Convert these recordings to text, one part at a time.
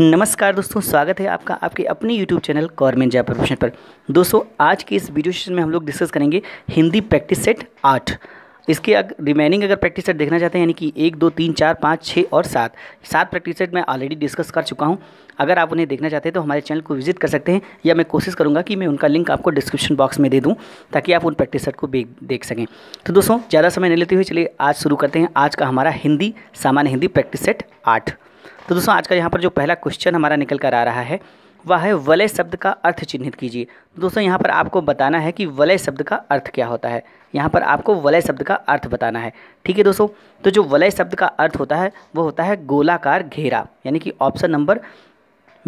नमस्कार दोस्तों स्वागत है आपका आपके अपने YouTube channel government job profession पर दोस्तों आज के इस वीडियो सेशन में हम लोग डिस्कस करेंगे हिंदी प्रैक्टिस सेट आठ इसके अगर रिमेनिंग अगर प्रैक्टिस सेट देखना चाहते हैं यानी कि एक दो तीन चार पाँच छः और सात सात प्रैक्टिस सेट मैं ऑलरेडी डिस्कस कर चुका हूं अगर आप उन्हें देखना चाहते हैं तो हमारे चैनल को विजिट कर सकते हैं या मैं कोशिश करूंगा कि मैं उनका लिंक आपको डिस्क्रिप्शन बॉक्स में दे दूं ताकि आप उन प्रैक्टिस सेट को देख सकें तो दोस्तों ज़्यादा समय नहीं लेते हुए चलिए आज शुरू करते हैं आज का हमारा हिंदी सामान्य हिंदी प्रैक्टिस सेट आठ तो दोस्तों आज का यहाँ पर जो पहला क्वेश्चन हमारा निकल कर आ रहा है वह है वलय शब्द का अर्थ चिन्हित कीजिए दोस्तों यहाँ पर आपको बताना है कि वलय शब्द का अर्थ क्या होता है यहाँ पर आपको वलय शब्द का अर्थ बताना है ठीक है दोस्तों तो जो वलय शब्द का अर्थ होता है वो होता है गोलाकार घेरा यानी कि ऑप्शन नंबर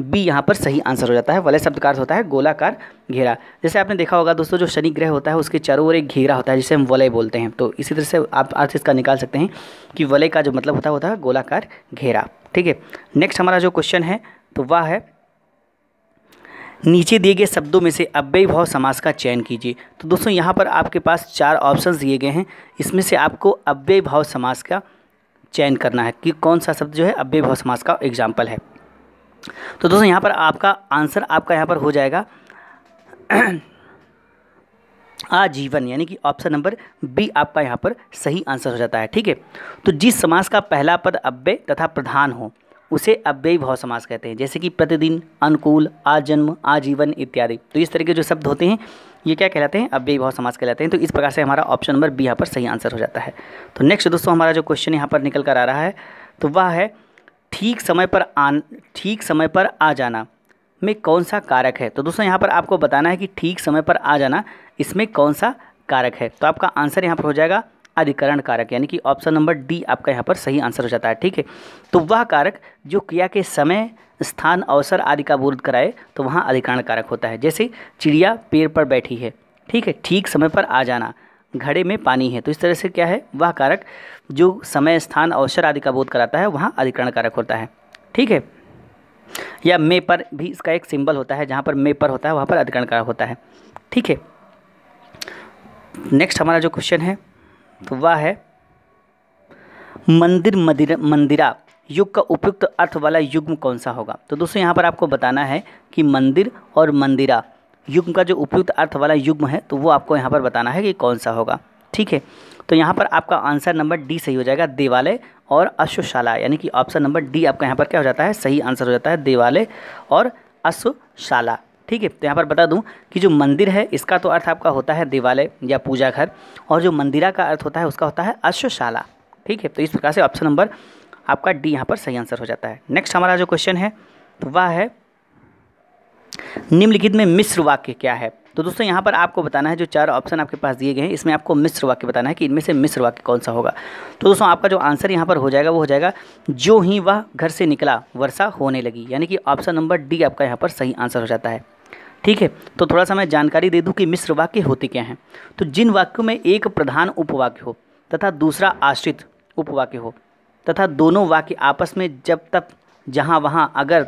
बी यहाँ पर सही आंसर हो जाता है वलय शब्द का अर्थ होता है गोलाकार घेरा जैसे आपने देखा होगा दोस्तों जो शनि ग्रह होता है उसके चारों ओर एक घेरा होता है जिसे हम वलय बोलते हैं तो इसी तरह से आप अर्थ इसका निकाल सकते हैं कि वलय का जो मतलब होता है होता है गोलाकार घेरा ठीक है नेक्स्ट हमारा जो क्वेश्चन है तो वह है नीचे दिए गए शब्दों में से अव्यय भाव समास का चयन कीजिए तो दोस्तों यहाँ पर आपके पास चार ऑप्शन दिए गए हैं इसमें से आपको अव्यय भाव समास का चयन करना है कि कौन सा शब्द जो है अव्यय भाव समास का एग्जाम्पल है तो दोस्तों यहाँ पर आपका आंसर आपका यहाँ पर हो जाएगा आजीवन यानी कि ऑप्शन नंबर बी आपका यहाँ पर सही आंसर हो जाता है ठीक है तो जिस समाज का पहला पद अव्यय तथा प्रधान हो उसे अव्ययी भाव समास कहते हैं जैसे कि प्रतिदिन अनुकूल आजन्म आजीवन इत्यादि तो इस तरह के जो शब्द होते हैं ये क्या कहलाते हैं अव्ययी भाव समास कहलाते हैं तो इस प्रकार से हमारा ऑप्शन नंबर बी यहाँ पर सही आंसर हो जाता है तो नेक्स्ट दोस्तों हमारा जो क्वेश्चन यहाँ पर निकल कर आ रहा है तो वह है ठीक समय पर आन ठीक समय पर आ जाना में कौन सा कारक है तो दोस्तों यहाँ पर आपको बताना है कि ठीक समय पर आ जाना इसमें कौन सा कारक है तो आपका आंसर यहाँ पर हो जाएगा अधिकरण कारक यानी कि ऑप्शन नंबर डी आपका यहाँ पर सही आंसर हो जाता है ठीक है तो वह कारक जो क्रिया के समय स्थान अवसर आदि का बोध कराए तो वहाँ अधिकरण कारक होता है जैसे चिड़िया पेड़ पर बैठी है ठीक है ठीक समय पर आ जाना घड़े में पानी है तो इस तरह से क्या है वह कारक जो समय स्थान अवसर आदि का बोध कराता है वहाँ अधिकरण कारक होता है ठीक है या मे पर भी इसका एक सिंबल होता है जहाँ पर मे पर होता है वहाँ पर अधिकरण कारक होता है ठीक है नेक्स्ट हमारा जो क्वेश्चन है तो वह है मंदिर मदिर मंदिरा युग का उपयुक्त अर्थ वाला युग्म कौन सा होगा तो दोस्तों यहाँ पर आपको बताना है कि मंदिर और मंदिरा युग्म का जो उपयुक्त अर्थ वाला युग्म है तो वो आपको यहाँ पर बताना है कि कौन सा होगा ठीक है तो यहाँ पर आपका आंसर नंबर डी सही हो जाएगा देवालय और अश्वशाला यानी कि ऑप्शन नंबर डी आपका यहाँ पर क्या हो जाता है सही आंसर हो जाता है देवालय और अश्वशाला ठीक है तो यहाँ पर बता दूँ कि जो मंदिर है इसका तो अर्थ आपका होता है देवालय या पूजा घर और जो मंदिरा का अर्थ होता है उसका होता है अश्वशाला ठीक है तो इस प्रकार से ऑप्शन नंबर आपका डी यहाँ पर सही आंसर हो जाता है नेक्स्ट हमारा जो क्वेश्चन है वह है निम्नलिखित में मिश्र वाक्य क्या है तो दोस्तों यहाँ पर आपको बताना है जो चार ऑप्शन आपके पास दिए गए हैं इसमें आपको मिश्र वाक्य बताना है कि इनमें से मिश्र वाक्य कौन सा होगा तो दोस्तों आपका जो आंसर यहाँ पर हो जाएगा वो हो जाएगा जो ही वह घर से निकला वर्षा होने लगी यानी कि ऑप्शन नंबर डी आपका यहाँ पर सही आंसर हो जाता है ठीक है तो थोड़ा सा मैं जानकारी दे दूँ कि मिश्र वाक्य होते क्या हैं तो जिन वाक्यों में एक प्रधान उपवाक्य हो तथा दूसरा आश्रित उपवाक्य हो तथा दोनों वाक्य आपस में जब तक जहाँ वहाँ अगर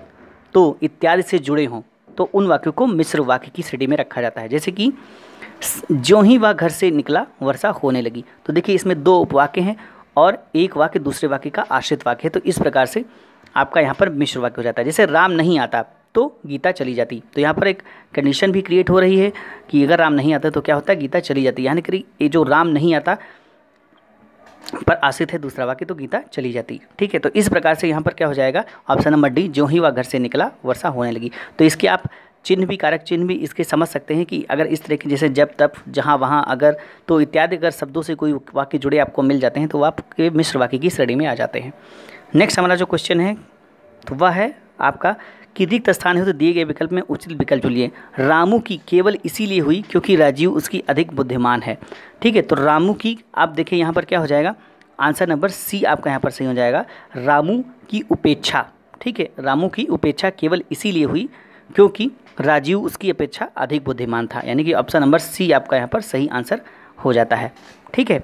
तो इत्यादि से जुड़े हों तो उन वाक्यों को मिश्र वाक्य की श्रेणी में रखा जाता है जैसे कि जो ही वह घर से निकला वर्षा होने लगी तो देखिए इसमें दो उपवाक्य हैं और एक वाक्य दूसरे वाक्य का आश्रित वाक्य है तो इस प्रकार से आपका यहाँ पर मिश्र वाक्य हो जाता है जैसे राम नहीं आता तो गीता चली जाती तो यहाँ पर एक कंडीशन भी क्रिएट हो रही है कि अगर राम नहीं आता तो क्या होता है गीता चली जाती यानी कि जो राम नहीं आता पर आश्रित है दूसरा वाक्य तो गीता चली जाती ठीक है तो इस प्रकार से यहाँ पर क्या हो जाएगा ऑप्शन नंबर डी जो ही वह घर से निकला वर्षा होने लगी तो इसके आप चिन्ह भी कारक चिन्ह भी इसके समझ सकते हैं कि अगर इस तरह के जैसे जब तब जहाँ वहाँ अगर तो इत्यादि अगर शब्दों से कोई वाक्य जुड़े आपको मिल जाते हैं तो वह आपके मिश्र वाक्य की श्रेणी में आ जाते हैं नेक्स्ट हमारा जो क्वेश्चन है तो वह है आपका कि रिक्त स्थान है तो दिए गए विकल्प में उचित विकल्प चुनिए रामू की केवल इसीलिए हुई क्योंकि राजीव उसकी अधिक बुद्धिमान है ठीक है तो रामू की आप देखिए यहाँ पर क्या हो जाएगा आंसर नंबर सी आपका यहाँ पर सही हो जाएगा रामू की उपेक्षा ठीक है रामू की उपेक्षा केवल इसीलिए हुई क्योंकि राजीव उसकी अपेक्षा अधिक बुद्धिमान था यानी कि ऑप्शन नंबर सी आपका यहाँ पर सही आंसर हो जाता है ठीक है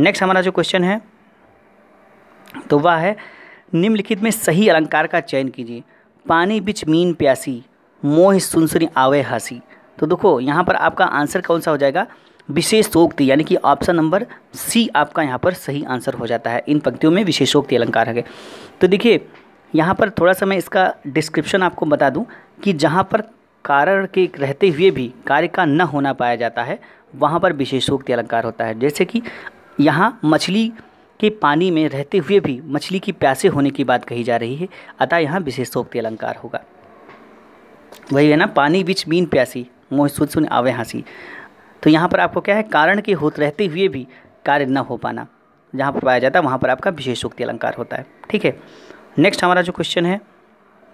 नेक्स्ट हमारा जो क्वेश्चन है तो वह है निम्नलिखित में सही अलंकार का चयन कीजिए पानी बिच मीन प्यासी मोह सुनसुनी आवे हंसी तो देखो यहाँ पर आपका आंसर कौन सा हो जाएगा विशेषोक्ति यानी कि ऑप्शन नंबर सी आपका यहाँ पर सही आंसर हो जाता है इन पंक्तियों में विशेषोक्ति अलंकार है तो देखिए यहाँ पर थोड़ा सा मैं इसका डिस्क्रिप्शन आपको बता दूँ कि जहाँ पर कारण के रहते हुए भी कार्य का न होना पाया जाता है वहाँ पर विशेषोक्ति अलंकार होता है जैसे कि यहाँ मछली कि पानी में रहते हुए भी मछली की प्यासे होने की बात कही जा रही है अतः यहाँ विशेषोक्ति अलंकार होगा वही है ना पानी बिच मीन प्यासी मोह सुन सुन आवे हंसी तो यहाँ पर आपको क्या है कारण के होत रहते हुए भी कार्य न हो पाना जहाँ पर पाया जाता है वहाँ पर आपका विशेषोक्ति अलंकार होता है ठीक है नेक्स्ट हमारा जो क्वेश्चन है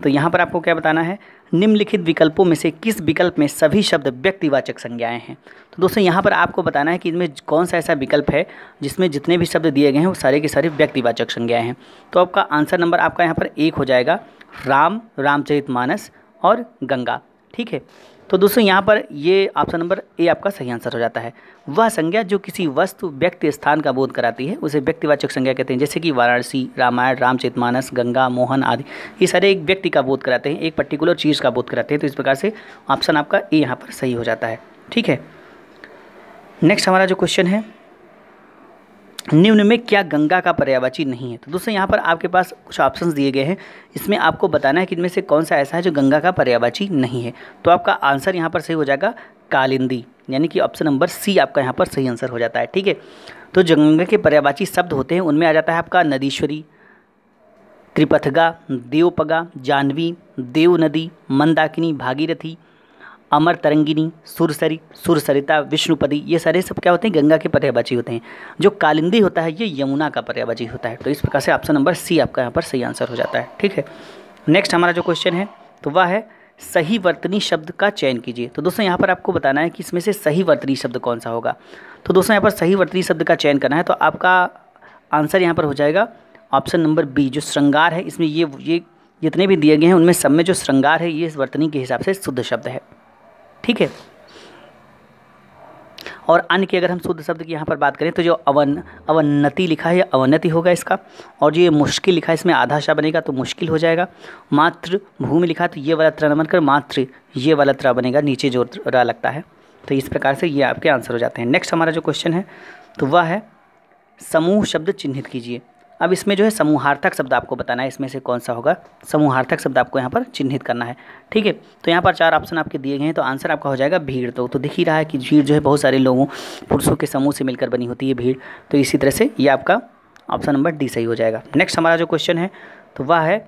तो यहाँ पर आपको क्या बताना है निम्नलिखित विकल्पों में से किस विकल्प में सभी शब्द व्यक्तिवाचक संज्ञाएं हैं तो दोस्तों यहाँ पर आपको बताना है कि इनमें कौन सा ऐसा विकल्प है जिसमें जितने भी शब्द दिए गए हैं वो सारे के सारे व्यक्तिवाचक संज्ञाएं हैं तो आपका आंसर नंबर आपका यहाँ पर एक हो जाएगा राम रामचरित मानस और गंगा ठीक है तो दोस्तों यहाँ पर ये ऑप्शन नंबर ए आपका सही आंसर हो जाता है वह संज्ञा जो किसी वस्तु व्यक्ति स्थान का बोध कराती है उसे व्यक्तिवाचक संज्ञा कहते हैं जैसे कि वाराणसी रामायण रामचेतमानस गंगा मोहन आदि ये सारे एक व्यक्ति का बोध कराते हैं एक पर्टिकुलर चीज़ का बोध कराते हैं तो इस प्रकार से ऑप्शन आपका ए यहाँ पर सही हो जाता है ठीक है नेक्स्ट हमारा जो क्वेश्चन है निम्न में क्या गंगा का पर्यावाची नहीं है तो दोस्तों यहाँ पर आपके पास कुछ ऑप्शंस दिए गए हैं इसमें आपको बताना है कि इनमें से कौन सा ऐसा है जो गंगा का पर्यावाची नहीं है तो आपका आंसर यहाँ पर सही हो जाएगा कालिंदी यानी कि ऑप्शन नंबर सी आपका यहाँ पर सही आंसर हो जाता है ठीक है तो जो गंगा के पर्यावाची शब्द होते हैं उनमें आ जाता है आपका नदीश्वरी त्रिपथगा देवपगा जाह्नवी देव नदी मंदाकिनी भागीरथी अमर तरंगिनी सुरसरी सुरसरिता विष्णुपदी ये सारे सब क्या होते हैं गंगा के पर्यावाची होते हैं जो कालिंदी होता है ये यमुना का पर्यावाची होता है तो इस प्रकार से ऑप्शन नंबर सी आपका यहाँ पर सही आंसर हो जाता है ठीक है नेक्स्ट हमारा जो क्वेश्चन है तो वह है सही वर्तनी शब्द का चयन कीजिए तो दोस्तों यहाँ पर आपको बताना है कि इसमें से सही वर्तनी शब्द कौन सा होगा तो दोस्तों यहाँ पर सही वर्तनी शब्द का चयन करना है तो आपका आंसर यहाँ पर हो जाएगा ऑप्शन नंबर बी जो श्रृंगार है इसमें ये ये जितने भी दिए गए हैं उनमें सब में जो श्रृंगार है ये वर्तनी के हिसाब से शुद्ध शब्द है ठीक है और अन्य की अगर हम शुद्ध शब्द की यहाँ पर बात करें तो जो अवन अवन्नति लिखा है अवनति होगा इसका और जो ये मुश्किल लिखा है इसमें आधा शाह बनेगा तो मुश्किल हो जाएगा मात्र भूमि लिखा तो ये वाला त्र न बनकर मात्र ये वाला त्र बनेगा नीचे जो रा लगता है तो इस प्रकार से ये आपके आंसर हो जाते हैं नेक्स्ट हमारा जो क्वेश्चन है तो वह है समूह शब्द चिन्हित कीजिए अब इसमें जो है समूहार्थक शब्द आपको बताना है इसमें से कौन सा होगा समूहार्थक शब्द आपको यहाँ पर चिन्हित करना है ठीक है तो यहाँ पर चार ऑप्शन आपके दिए गए हैं तो आंसर आपका हो जाएगा भीड़ तो तो दिख ही रहा है कि भीड़ जो है बहुत सारे लोगों पुरुषों के समूह से मिलकर बनी होती है भीड़ तो इसी तरह से ये आपका ऑप्शन नंबर डी सही हो जाएगा नेक्स्ट हमारा जो क्वेश्चन है तो वह है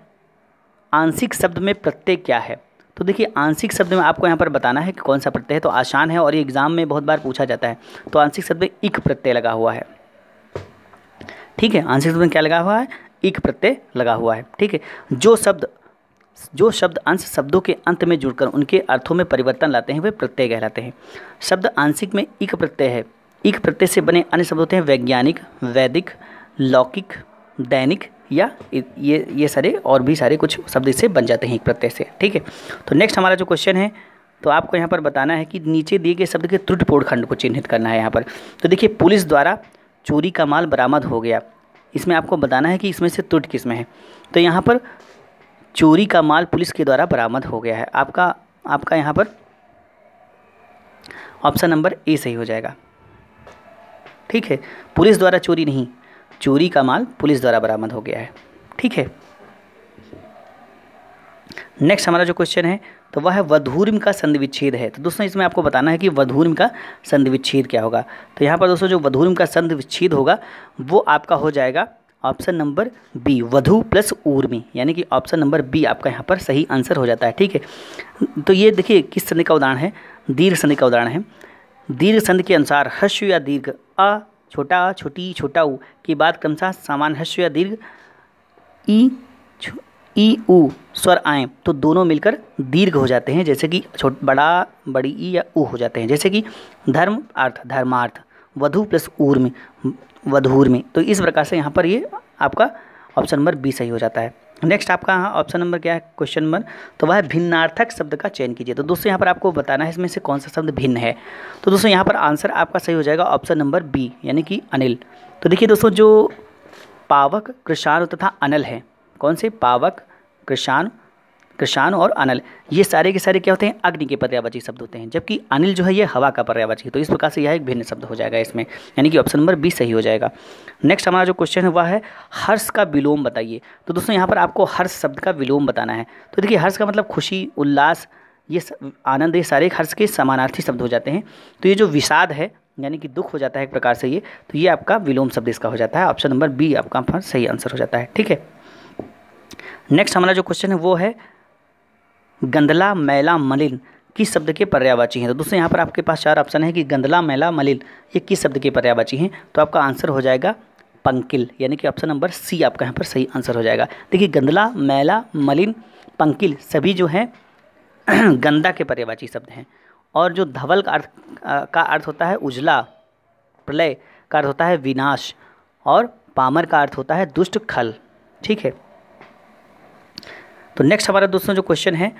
आंशिक शब्द में प्रत्यय क्या है तो देखिए आंशिक शब्द में आपको यहाँ पर बताना है कि कौन सा प्रत्यय है तो आसान है और ये एग्ज़ाम में बहुत बार पूछा जाता है तो आंशिक शब्द में इक प्रत्यय लगा हुआ है ठीक है आंशिक शब्द में क्या लगा हुआ है इक प्रत्यय लगा हुआ है ठीक है जो शब्द जो शब्द अंश शब्दों के अंत में जुड़कर उनके अर्थों में परिवर्तन लाते हैं वे प्रत्यय कहलाते हैं शब्द आंशिक में इक प्रत्यय है इक प्रत्यय से बने अन्य शब्द होते हैं वैज्ञानिक वैदिक लौकिक दैनिक या ये ये सारे और भी सारे कुछ शब्द इससे बन जाते हैं एक प्रत्यय से ठीक है तो नेक्स्ट हमारा जो क्वेश्चन है तो आपको यहाँ पर बताना है कि नीचे दिए गए शब्द के त्रुटिपूर्ण खंड को चिन्हित करना है यहाँ पर तो देखिए पुलिस द्वारा चोरी का माल बरामद हो गया इसमें आपको बताना है कि इसमें से तुट किस्में हैं तो यहाँ पर चोरी का माल पुलिस के द्वारा बरामद हो गया है आपका आपका यहाँ पर ऑप्शन नंबर ए सही हो जाएगा ठीक है पुलिस द्वारा चोरी नहीं चोरी का माल पुलिस द्वारा बरामद हो गया है ठीक है नेक्स्ट हमारा जो क्वेश्चन है तो वह वधूर्म का संधिविच्छेद है तो दोस्तों इसमें आपको बताना है कि वधूर्म का संधिविच्छेद क्या होगा तो यहाँ पर दोस्तों जो वधूर्म का संधिविच्छेद होगा वो आपका हो जाएगा ऑप्शन नंबर बी वधु प्लस ऊर्मी यानी कि ऑप्शन नंबर बी आपका यहाँ पर सही आंसर हो जाता है ठीक है तो ये देखिए किस संधि का उदाहरण है दीर्घ संधि का उदाहरण है दीर्घ संधि के अनुसार हस्व या दीर्घ अ छोटा छोटी छोटा की के बाद क्रमशः सामान्य हस्व या दीर्घ ई ई ऊ स्वर आए तो दोनों मिलकर दीर्घ हो जाते हैं जैसे कि छोट बड़ा बड़ी ई या ऊ हो जाते हैं जैसे कि धर्म अर्थ धर्मार्थ वधु प्लस ऊर में वधूर में तो इस प्रकार से यहाँ पर ये आपका ऑप्शन नंबर बी सही हो जाता है नेक्स्ट आपका यहाँ ऑप्शन नंबर क्या है क्वेश्चन नंबर तो वह भिन्नार्थक शब्द का चयन कीजिए तो दोस्तों यहाँ पर आपको बताना है इसमें से कौन सा शब्द भिन्न है तो दोस्तों यहाँ पर आंसर आपका सही हो जाएगा ऑप्शन नंबर बी यानी कि अनिल तो देखिए दोस्तों जो पावक कृषाण तथा अनल है कौन से पावक कृषाण कृषाण और अनिल ये सारे के सारे क्या होते हैं अग्नि के पर्यावाची शब्द होते हैं जबकि अनिल जो है ये हवा का पर्यावाची तो इस प्रकार से यह एक भिन्न शब्द हो जाएगा इसमें यानी कि ऑप्शन नंबर बी सही हो जाएगा नेक्स्ट हमारा जो क्वेश्चन है वह है हर्ष का विलोम बताइए तो दोस्तों यहाँ पर आपको हर्ष शब्द का विलोम बताना है तो देखिए हर्ष का मतलब खुशी उल्लास ये आनंद ये सारे हर्ष के समानार्थी शब्द हो जाते हैं तो ये जो विषाद है यानी कि दुख हो जाता है एक प्रकार से ये तो ये आपका विलोम शब्द इसका हो जाता है ऑप्शन नंबर बी आपका सही आंसर हो जाता है ठीक है नेक्स्ट हमारा जो क्वेश्चन है वो है गंदला मैला मलिन किस शब्द के पर्यावाची हैं तो दोस्तों यहाँ पर आपके पास चार ऑप्शन है कि गंदला मैला मलिन ये किस शब्द के पर्यावाची हैं तो आपका आंसर हो जाएगा पंकिल यानी कि ऑप्शन नंबर सी आपका यहाँ पर सही आंसर हो जाएगा देखिए गंदला मैला मलिन पंकिल सभी जो हैं गंदा के पर्यावाची शब्द हैं और जो धवल का अर्थ का अर्थ होता है उजला प्रलय का अर्थ होता है विनाश और पामर का अर्थ होता है दुष्ट खल ठीक है तो नेक्स्ट हमारा दोस्तों जो क्वेश्चन है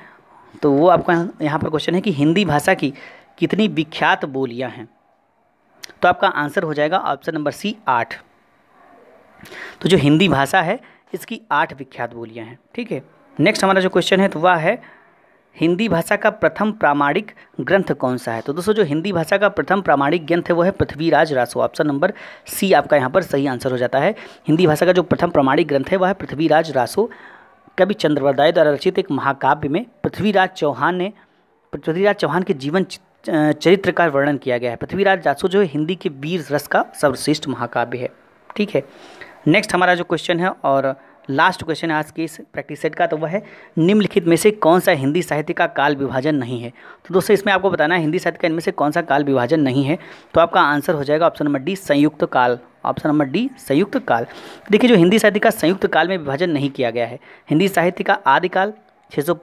तो वो आपका यहाँ पर क्वेश्चन है कि हिंदी भाषा की कितनी विख्यात बोलियाँ हैं तो आपका आंसर हो जाएगा ऑप्शन नंबर सी आठ तो जो हिंदी भाषा है इसकी आठ विख्यात बोलियाँ हैं ठीक है नेक्स्ट हमारा जो क्वेश्चन है तो वह है हिंदी भाषा का प्रथम प्रामाणिक ग्रंथ कौन सा है तो दोस्तों जो हिंदी भाषा का प्रथम प्रामाणिक ग्रंथ है वो है Prithviraj Raso option number C आपका यहाँ पर सही आंसर हो जाता है हिंदी भाषा का जो प्रथम प्रामाणिक ग्रंथ है वह है पृथ्वीराज रासो कवि चंद्रवरदाय द्वारा रचित एक महाकाव्य में पृथ्वीराज चौहान ने पृथ्वीराज चौहान के जीवन चरित्र का वर्णन किया गया है पृथ्वीराज जासो जो है हिंदी के वीर रस का सर्वश्रेष्ठ महाकाव्य है ठीक है नेक्स्ट हमारा जो क्वेश्चन है और लास्ट क्वेश्चन आज की इस प्रैक्टिस सेट का तो वह है निम्नलिखित में से कौन सा हिंदी साहित्य का काल विभाजन नहीं है तो दोस्तों इसमें आपको बताना है हिंदी साहित्य का इनमें से कौन सा काल विभाजन नहीं है तो आपका आंसर हो जाएगा ऑप्शन नंबर डी संयुक्त काल ऑप्शन नंबर डी संयुक्त काल देखिए जो हिंदी साहित्य का संयुक्त काल में विभाजन नहीं किया गया है हिंदी साहित्य का आदिकाल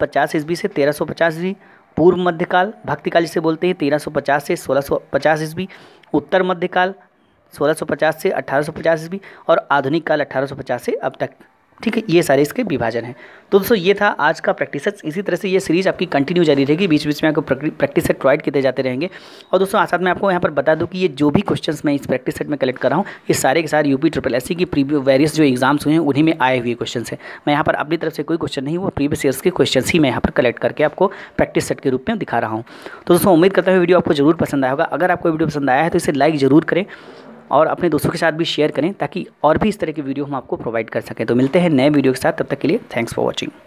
पचास ईस्वी से तेरह सौ पचास ईस्वी पूर्व मध्यकाल भक्तिकाल जिसे बोलते हैं तेरह सौ पचास से सोलह सौ पचास ईस्वी उत्तर मध्यकाल सोलह सौ पचास से अठारह सौ पचास ईस्वी और आधुनिक काल अठारह सौ पचास से अब तक ठीक है ये सारे इसके विभाजन हैं तो दोस्तों ये था आज का प्रैक्टिस सेट इसी तरह से ये सीरीज आपकी कंटिन्यू जारी रहेगी बीच बीच में आपको प्रैक्टिस सेट प्रोवाइड किए जाते रहेंगे और दोस्तों साथ में आपको यहाँ पर बता दूँ कि ये जो भी क्वेश्चंस मैं इस प्रैक्टिस सेट में कलेक्ट कर रहा हूँ ये सारे के सारे यूपी ट्रिपल एस की प्रीवियो वेरियस जो एग्जाम्स हुए हैं उन्हीं में आए हुए क्वेश्चन है मैं यहाँ पर अपनी तरफ से कोई क्वेश्चन नहीं वो प्रीवियस ईयर्स के क्वेश्चन ही मैं यहाँ पर कलेक्ट करके आपको प्रैक्टिस सेट के रूप में दिखा रहा हूँ तो दोस्तों उम्मीद करता हूँ वीडियो आपको जरूर पसंद आया होगा अगर आपको वीडियो पसंद आया है तो इसे लाइक जरूर करें और अपने दोस्तों के साथ भी शेयर करें ताकि और भी इस तरह की वीडियो हम आपको प्रोवाइड कर सकें तो मिलते हैं नए वीडियो के साथ तब तक के लिए थैंक्स फॉर वॉचिंग